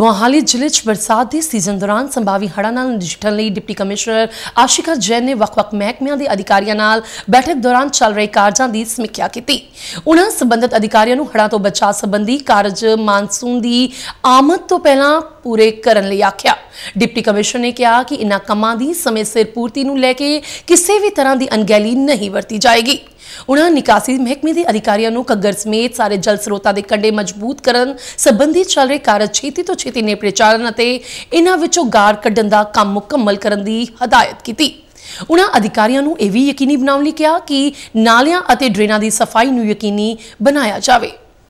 ਮੋਹਾਲੀ ਜ਼ਿਲ੍ਹੇ 'ਚ ਬਰਸਾਤ ਦੇ ਸੀਜ਼ਨ ਦੌਰਾਨ ਸੰਭਾਵੀ ਹੜ੍ਹਾਂ ਨਾਲ ਨਜਿੱਠਣ ਲਈ ਡਿਪਟੀ ਕਮਿਸ਼ਨਰ ਆਸ਼ਿਕਾ ਜੈਨ ਨੇ ਵੱਖ-ਵੱਖ ਮਹਿਕਮਿਆਂ ਦੇ ਅਧਿਕਾਰੀਆਂ ਨਾਲ ਬੈਠਕ ਦੌਰਾਨ ਚੱਲ ਰਹੇ ਕਾਰਜਾਂ ਦੀ ਸਮੀਖਿਆ ਕੀਤੀ। ਉਨ੍ਹਾਂ ਸੰਬੰਧਿਤ ਅਧਿਕਾਰੀਆਂ ਨੂੰ ਹੜ੍ਹਾਂ ਤੋਂ ਬਚਾਅ ਸੰਬੰਧੀ ਕਾਰਜ ਮਾਨਸੂਨ ਦੀ ਆਮਦ ਤੋਂ ਪਹਿਲਾਂ ਪੂਰੇ ਕਰਨ ਲਈ ਆਖਿਆ। ਡਿਪਟੀ ਕਮਿਸ਼ਨਰ ਨੇ ਕਿਹਾ ਕਿ ਇਨ੍ਹਾਂ ਕੰਮਾਂ ਦੀ ਸਮੇਂ ਸਿਰ ਪੂਰਤੀ ਨੂੰ ਲੈ ਕੇ ਕਿਸੇ ਵੀ ਤਰ੍ਹਾਂ ਦੀ ਅਣਗਹਿਲੀ ਨਹੀਂ ਵਰਤੀ ਜਾਏਗੀ ਉਨ੍ਹਾਂ ਨਿਕਾਸੀ ਮਹਿਕਮੇ ਦੇ ਅਧਿਕਾਰੀਆਂ ਨੂੰ ਕੱਗਰ ਸਮੇਤ ਸਾਰੇ ਜਲ ਸਰੋਤਾਂ ਦੇ ਕੰਡੇ ਮਜ਼ਬੂਤ ਕਰਨ ਸੰਬੰਧੀ ਚੱਲ ਰਹੇ ਕਾਰਜ ਛੇਤੀ ਤੋਂ ਛੇਤੀ ਨੇ ਪ੍ਰਚਾਰਨ ਅਤੇ ਇਨ੍ਹਾਂ ਵਿੱਚੋਂ ਗਾਰ ਕੱਢਣ ਦਾ ਕੰਮ ਮੁਕੰਮਲ ਕਰਨ ਦੀ ਹਦਾਇਤ ਕੀਤੀ ਉਨ੍ਹਾਂ ਅਧਿਕਾਰੀਆਂ ਨੂੰ ਇਹ ਵੀ ਯਕੀਨੀ ਬਣਾਉਣ ਲਈ ਕਿਹਾ ਕਿ ਨਾਲਿਆਂ ਅਤੇ ਡਰੇਨਾਂ ਦੀ ਸਫਾਈ ਨੂੰ ਯਕੀਨੀ ਬਣਾਇਆ ਜਾਵੇ